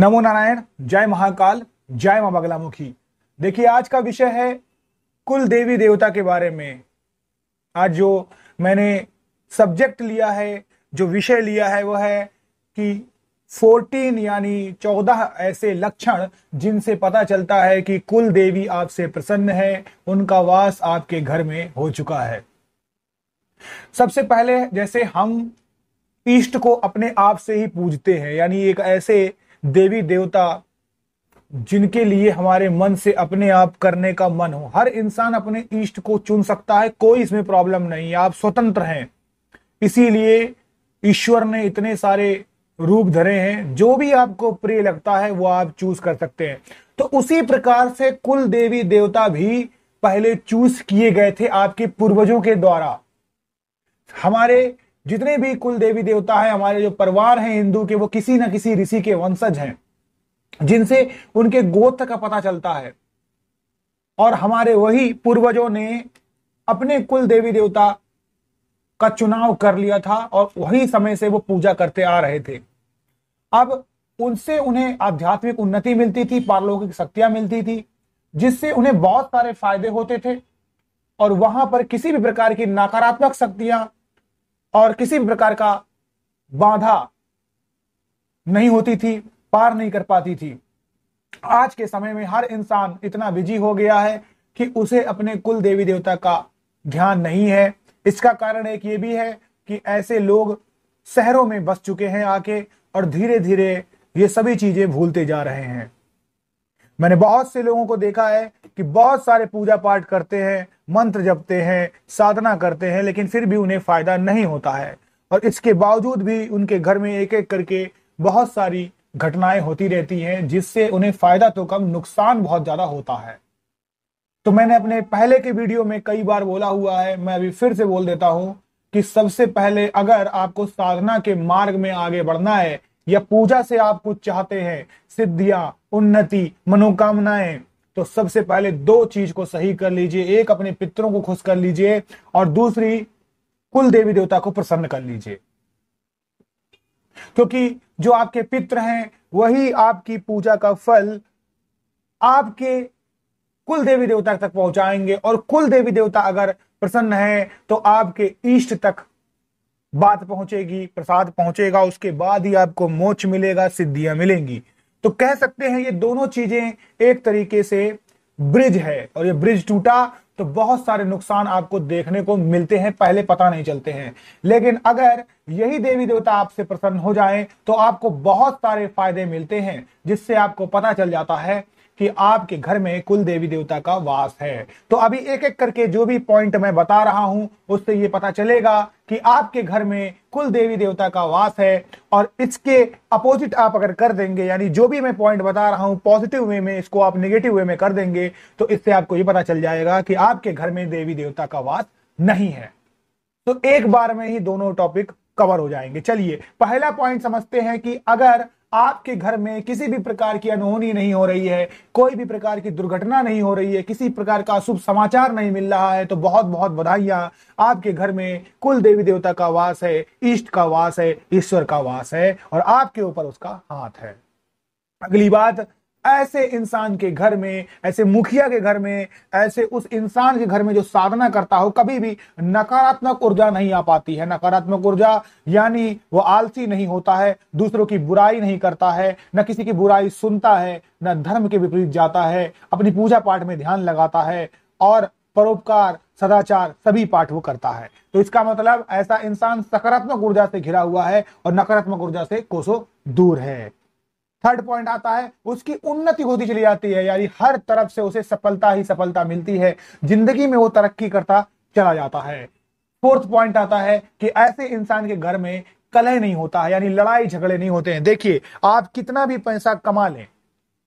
नमो नारायण जय महाकाल जय मां बगलामुखी देखिए आज का विषय है कुल देवी देवता के बारे में आज जो मैंने सब्जेक्ट लिया है जो विषय लिया है वह है कि 14 यानी 14 ऐसे लक्षण जिनसे पता चलता है कि कुल देवी आपसे प्रसन्न है उनका वास आपके घर में हो चुका है सबसे पहले जैसे हम ईष्ट को अपने आप से ही पूजते हैं यानी एक ऐसे देवी देवता जिनके लिए हमारे मन से अपने आप करने का मन हो हर इंसान अपने इष्ट को चुन सकता है कोई इसमें प्रॉब्लम नहीं आप स्वतंत्र हैं इसीलिए ईश्वर ने इतने सारे रूप धरे हैं जो भी आपको प्रिय लगता है वो आप चूज कर सकते हैं तो उसी प्रकार से कुल देवी देवता भी पहले चूज किए गए थे आपके पूर्वजों के द्वारा हमारे जितने भी कुल देवी देवता है हमारे जो परिवार हैं हिंदू के वो किसी ना किसी ऋषि के वंशज हैं जिनसे उनके गोत्र का पता चलता है और हमारे वही पूर्वजों ने अपने कुल देवी देवता का चुनाव कर लिया था और वही समय से वो पूजा करते आ रहे थे अब उनसे उन्हें आध्यात्मिक उन्नति मिलती थी पारलौकिक शक्तियां मिलती थी जिससे उन्हें बहुत सारे फायदे होते थे और वहां पर किसी भी प्रकार की नकारात्मक शक्तियां और किसी भी प्रकार का बाधा नहीं होती थी पार नहीं कर पाती थी आज के समय में हर इंसान इतना बिजी हो गया है कि उसे अपने कुल देवी देवता का ध्यान नहीं है इसका कारण एक ये भी है कि ऐसे लोग शहरों में बस चुके हैं आके और धीरे धीरे ये सभी चीजें भूलते जा रहे हैं मैंने बहुत से लोगों को देखा है कि बहुत सारे पूजा पाठ करते हैं मंत्र जपते हैं साधना करते हैं लेकिन फिर भी उन्हें फायदा नहीं होता है और इसके बावजूद भी उनके घर में एक एक करके बहुत सारी घटनाएं होती रहती हैं जिससे उन्हें फायदा तो कम नुकसान बहुत ज्यादा होता है तो मैंने अपने पहले के वीडियो में कई बार बोला हुआ है मैं अभी फिर से बोल देता हूं कि सबसे पहले अगर आपको साधना के मार्ग में आगे बढ़ना है या पूजा से आप कुछ चाहते हैं सिद्धियां उन्नति मनोकामनाएं तो सबसे पहले दो चीज को सही कर लीजिए एक अपने पितरों को खुश कर लीजिए और दूसरी कुल देवी देवता को प्रसन्न कर लीजिए क्योंकि तो जो आपके पित्र हैं वही आपकी पूजा का फल आपके कुल देवी देवता तक पहुंचाएंगे और कुल देवी देवता अगर प्रसन्न है तो आपके ईष्ट तक बात पहुंचेगी प्रसाद पहुंचेगा उसके बाद ही आपको मोक्ष मिलेगा सिद्धियां मिलेंगी तो कह सकते हैं ये दोनों चीजें एक तरीके से ब्रिज है और ये ब्रिज टूटा तो बहुत सारे नुकसान आपको देखने को मिलते हैं पहले पता नहीं चलते हैं लेकिन अगर यही देवी देवता आपसे प्रसन्न हो जाएं तो आपको बहुत सारे फायदे मिलते हैं जिससे आपको पता चल जाता है कि आपके घर में कुल देवी देवता का वास है तो अभी एक एक करके जो भी पॉइंट मैं बता रहा हूं उससे ये पता चलेगा कि आपके घर में कुल देवी देवता का वास है और इसके अपोजिट आप अगर कर देंगे यानी जो भी मैं पॉइंट बता रहा हूं पॉजिटिव वे में इसको आप नेगेटिव वे में कर देंगे तो इससे आपको ये पता चल जाएगा कि आपके घर में देवी देवता का वास नहीं है तो एक बार में ही दोनों टॉपिक कवर हो जाएंगे चलिए पहला पॉइंट समझते हैं कि अगर आपके घर में किसी भी प्रकार की अनहोनी नहीं हो रही है कोई भी प्रकार की दुर्घटना नहीं हो रही है किसी प्रकार का शुभ समाचार नहीं मिल रहा है तो बहुत बहुत बधाइयां आपके घर में कुल देवी देवता का वास है ईष्ट का वास है ईश्वर का वास है और आपके ऊपर उसका हाथ है अगली बात ऐसे इंसान के घर में ऐसे मुखिया के घर में ऐसे उस इंसान के घर में जो साधना करता हो कभी भी नकारात्मक ऊर्जा नहीं आ पाती है नकारात्मक ऊर्जा यानी वो आलसी नहीं होता है दूसरों की बुराई नहीं करता है न किसी की बुराई सुनता है न धर्म के विपरीत जाता है अपनी पूजा पाठ में ध्यान लगाता है और परोपकार सदाचार सभी पाठ वो करता है तो इसका मतलब ऐसा इंसान सकारात्मक ऊर्जा से घिरा हुआ है और नकारात्मक ऊर्जा से कोसों दूर है थर्ड पॉइंट आता है उसकी उन्नति होती चली जाती है यानी हर तरफ से उसे सफलता ही सफलता मिलती है जिंदगी में वो तरक्की करता चला जाता है फोर्थ पॉइंट आता है कि ऐसे इंसान के घर में कलह नहीं होता है यानी लड़ाई झगड़े नहीं होते हैं देखिए आप कितना भी पैसा कमा लें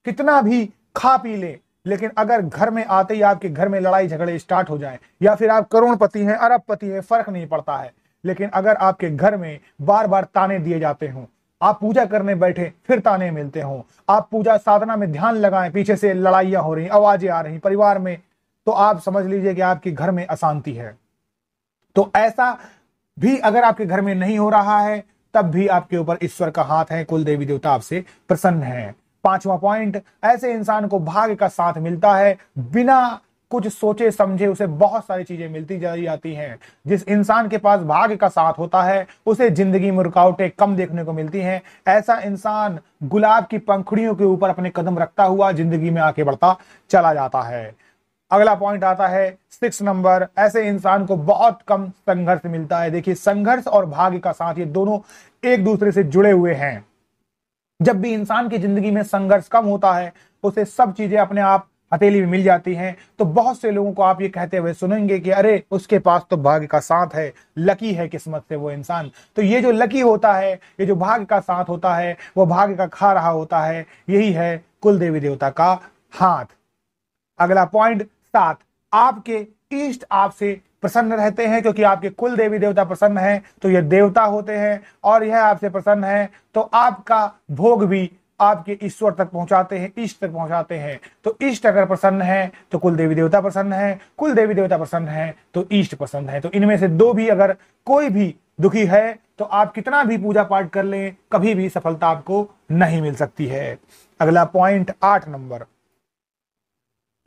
कितना भी खा पी लें लेकिन अगर घर में आते ही आपके घर में लड़ाई झगड़े स्टार्ट हो जाए या फिर आप करोड़पति हैं अरबपति हैं फर्क नहीं पड़ता है लेकिन अगर आपके घर में बार बार ताने दिए जाते हों आप पूजा करने बैठे फिर ताने मिलते हो आप पूजा साधना में ध्यान लगाएं पीछे से लड़ाइयां हो रही आवाजें आ रही परिवार में तो आप समझ लीजिए कि आपके घर में अशांति है तो ऐसा भी अगर आपके घर में नहीं हो रहा है तब भी आपके ऊपर ईश्वर का हाथ है कुल देवी देवता आपसे प्रसन्न है पांचवा पॉइंट ऐसे इंसान को भाग्य का साथ मिलता है बिना कुछ सोचे समझे उसे बहुत सारी चीजें मिलती जाती जाती हैं जिस इंसान के पास भाग्य का साथ होता है उसे जिंदगी में रुकावटें कम देखने को मिलती हैं ऐसा इंसान गुलाब की पंखुड़ियों के ऊपर अपने कदम रखता हुआ जिंदगी में आगे बढ़ता चला जाता है अगला पॉइंट आता है सिक्स नंबर ऐसे इंसान को बहुत कम संघर्ष मिलता है देखिए संघर्ष और भाग्य का साथ ये दोनों एक दूसरे से जुड़े हुए हैं जब भी इंसान की जिंदगी में संघर्ष कम होता है उसे सब चीजें अपने आप हथेली भी मिल जाती है तो बहुत से लोगों को आप ये कहते हुए सुनेंगे कि अरे उसके पास तो भाग्य का साथ है लकी है किस्मत से वो इंसान तो ये जो लकी होता है ये जो भाग्य का साथ होता है वो भाग्य का खा रहा होता है यही है कुल देवी देवता का हाथ अगला पॉइंट सात आपके ईष्ट आपसे प्रसन्न रहते हैं क्योंकि आपके कुल देवी देवता प्रसन्न हैं तो ये देवता होते हैं और यह आपसे प्रसन्न है तो आपका भोग भी आपके ईश्वर तक पहुंचाते हैं इष्ट तक पहुंचाते हैं तो इष्ट अगर प्रसन्न है तो कुल देवी देवता प्रसन्न है कुल देवी देवता प्रसन्न है तो ईष्ट प्रसन्न है तो इनमें से दो भी अगर कोई भी दुखी है तो आप कितना भी पूजा पाठ कर लें कभी भी सफलता आपको नहीं मिल सकती है अगला पॉइंट आठ नंबर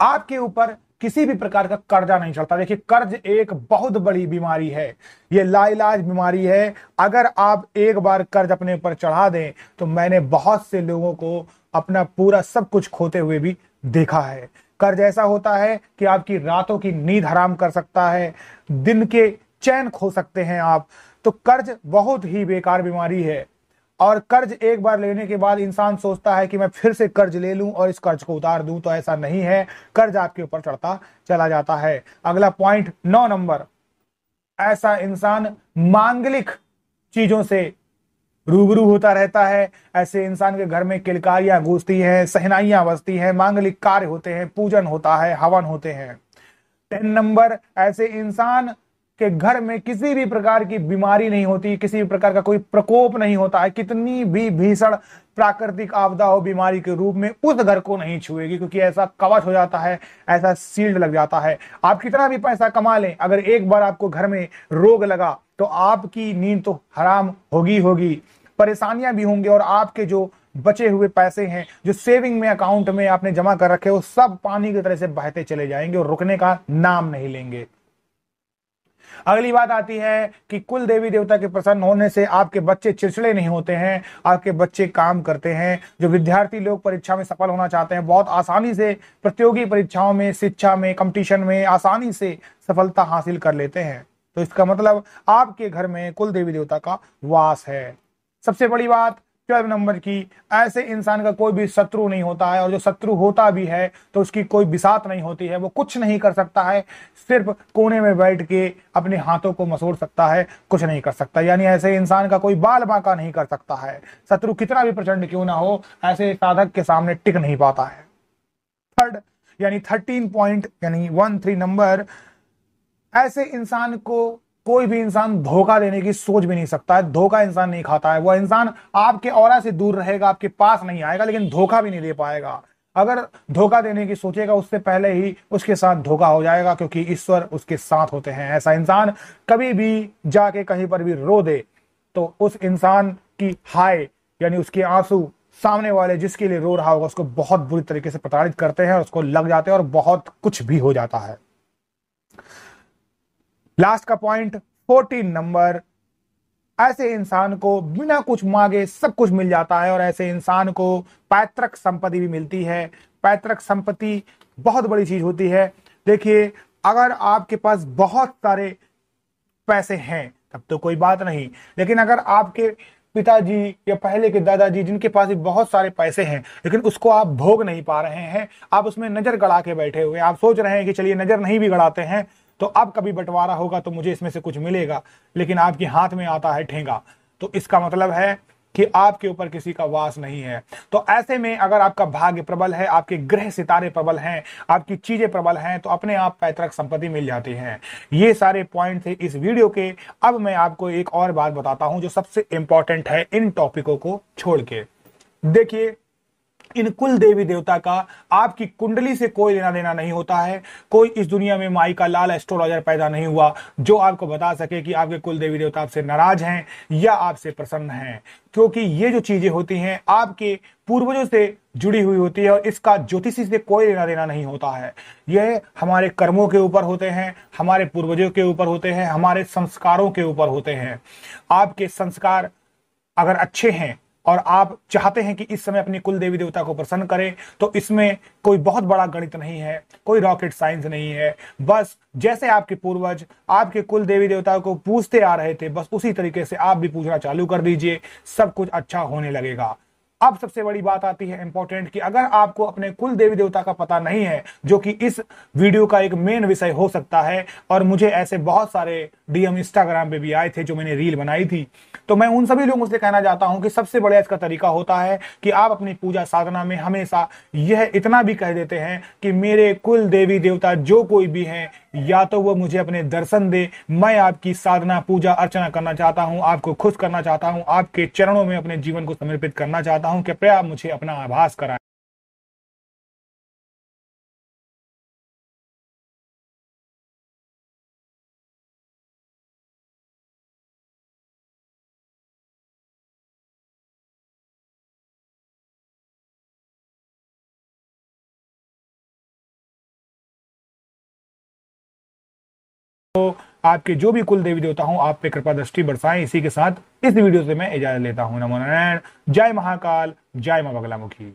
आपके ऊपर किसी भी प्रकार का कर्जा नहीं चढ़ता देखिए कर्ज एक बहुत बड़ी बीमारी है ये लाइलाज बीमारी है अगर आप एक बार कर्ज अपने ऊपर चढ़ा दें तो मैंने बहुत से लोगों को अपना पूरा सब कुछ खोते हुए भी देखा है कर्ज ऐसा होता है कि आपकी रातों की नींद हराम कर सकता है दिन के चैन खो सकते हैं आप तो कर्ज बहुत ही बेकार बीमारी है और कर्ज एक बार लेने के बाद इंसान सोचता है कि मैं फिर से कर्ज ले लूं और इस कर्ज को उतार दूं तो ऐसा नहीं है कर्ज आपके ऊपर चढ़ता चला जाता है अगला पॉइंट नौ नंबर ऐसा इंसान मांगलिक चीजों से रूबरू होता रहता है ऐसे इंसान के घर में किलकारियां गूंजती हैं सहनाइयां बजती हैं मांगलिक कार्य होते हैं पूजन होता है हवन होते हैं टेन नंबर ऐसे इंसान के घर में किसी भी प्रकार की बीमारी नहीं होती किसी भी प्रकार का कोई प्रकोप नहीं होता है कितनी भी भीषण प्राकृतिक आपदा हो बीमारी के रूप में उस घर को नहीं छुएगी क्योंकि ऐसा कवच हो जाता है ऐसा सील्ड लग जाता है आप कितना भी पैसा कमा लें अगर एक बार आपको घर में रोग लगा तो आपकी नींद तो हराम होगी होगी परेशानियां भी होंगी और आपके जो बचे हुए पैसे हैं जो सेविंग में अकाउंट में आपने जमा कर रखे वो सब पानी की तरह से बहते चले जाएंगे और रुकने का नाम नहीं लेंगे अगली बात आती है कि कुल देवी देवता के प्रसन्न होने से आपके बच्चे चिड़चिड़े नहीं होते हैं आपके बच्चे काम करते हैं जो विद्यार्थी लोग परीक्षा में सफल होना चाहते हैं बहुत आसानी से प्रतियोगी परीक्षाओं में शिक्षा में कंपटीशन में आसानी से सफलता हासिल कर लेते हैं तो इसका मतलब आपके घर में कुल देवी देवता का वास है सबसे बड़ी बात ट्वेल्व नंबर की ऐसे इंसान का कोई भी शत्रु नहीं होता है और जो शत्रु होता भी है तो उसकी कोई बिसात नहीं होती है वो कुछ नहीं कर सकता है सिर्फ कोने में बैठ के अपने हाथों को मसोड़ सकता है कुछ नहीं कर सकता यानी ऐसे इंसान का कोई बाल बांका नहीं कर सकता है शत्रु कितना भी प्रचंड क्यों ना हो ऐसे साधक के सामने टिक नहीं पाता है थर्ड यानी थर्टीन पॉइंट यानी वन थ्री नंबर ऐसे इंसान को कोई भी इंसान धोखा देने की सोच भी नहीं सकता है धोखा इंसान नहीं खाता है वो इंसान आपके और से दूर रहेगा आपके पास नहीं आएगा लेकिन धोखा भी नहीं दे पाएगा अगर धोखा देने की सोचेगा उससे पहले ही उसके साथ धोखा हो जाएगा क्योंकि ईश्वर उसके साथ होते हैं ऐसा इंसान कभी भी जाके कहीं पर भी रो दे तो उस इंसान की हाय यानी उसके आंसू सामने वाले जिसके लिए रो रहा होगा उसको बहुत बुरी तरीके से प्रताड़ित करते हैं और उसको लग जाते हैं और बहुत कुछ भी हो जाता है लास्ट का पॉइंट फोर्टीन नंबर ऐसे इंसान को बिना कुछ मांगे सब कुछ मिल जाता है और ऐसे इंसान को पैतृक संपत्ति भी मिलती है पैतृक संपत्ति बहुत बड़ी चीज होती है देखिए अगर आपके पास बहुत सारे पैसे हैं तब तो कोई बात नहीं लेकिन अगर आपके पिताजी या पहले के दादाजी जिनके पास भी बहुत सारे पैसे हैं लेकिन उसको आप भोग नहीं पा रहे हैं आप उसमें नजर गड़ा के बैठे हुए आप सोच रहे हैं कि चलिए नजर नहीं भी गड़ाते हैं तो अब कभी बंटवारा होगा तो मुझे इसमें से कुछ मिलेगा लेकिन आपके हाथ में आता है ठेंगा तो इसका मतलब है कि आपके ऊपर किसी का वास नहीं है तो ऐसे में अगर आपका भाग्य प्रबल है आपके ग्रह सितारे प्रबल हैं आपकी चीजें प्रबल हैं तो अपने आप पैतृक संपत्ति मिल जाती है ये सारे पॉइंट थे इस वीडियो के अब मैं आपको एक और बात बताता हूं जो सबसे इंपॉर्टेंट है इन टॉपिकों को छोड़ के देखिए इन कुल देवी देवता का आपकी कुंडली से कोई लेना देना नहीं होता है कोई इस दुनिया में माई का लाल एस्ट्रोलॉजर पैदा नहीं हुआ जो आपको बता सके कि आपके कुल देवी देवता आपसे नाराज हैं या आपसे प्रसन्न हैं क्योंकि ये जो चीजें होती हैं आपके पूर्वजों से जुड़ी हुई होती है और इसका ज्योतिषी से कोई लेना देना नहीं होता है यह हमारे कर्मों के ऊपर होते हैं हमारे पूर्वजों के ऊपर होते हैं हमारे संस्कारों के ऊपर होते हैं आपके संस्कार अगर अच्छे हैं और आप चाहते हैं कि इस समय अपनी कुल देवी देवता को प्रसन्न करें तो इसमें कोई बहुत बड़ा गणित नहीं है कोई रॉकेट साइंस नहीं है बस जैसे आपके पूर्वज आपके कुल देवी देवता को पूछते आ रहे थे बस उसी तरीके से आप भी पूछना चालू कर दीजिए सब कुछ अच्छा होने लगेगा अब सबसे बड़ी बात आती है इंपॉर्टेंट कि अगर आपको अपने कुल देवी देवता का पता नहीं है जो कि इस वीडियो का एक मेन विषय हो सकता है और मुझे ऐसे बहुत सारे डीएम इंस्टाग्राम पे भी आए थे जो मैंने रील बनाई थी तो मैं उन सभी लोगों से कहना चाहता हूं कि सबसे बड़ा इसका तरीका होता है कि आप अपनी पूजा साधना में हमेशा यह इतना भी कह देते हैं कि मेरे कुल देवी देवता जो कोई भी हैं या तो वो मुझे अपने दर्शन दे मैं आपकी साधना पूजा अर्चना करना चाहता हूं आपको खुश करना चाहता हूं आपके चरणों में अपने जीवन को समर्पित करना चाहता हूं हूं कृपया मुझे अपना आभास कराएं तो आपके जो भी कुल देवी देवता हूँ आप पे कृपा दृष्टि बरसाएं इसी के साथ इस वीडियो से मैं इजाजत लेता हूँ नमो नारायण जय महाकाल जय माँ बगलामुखी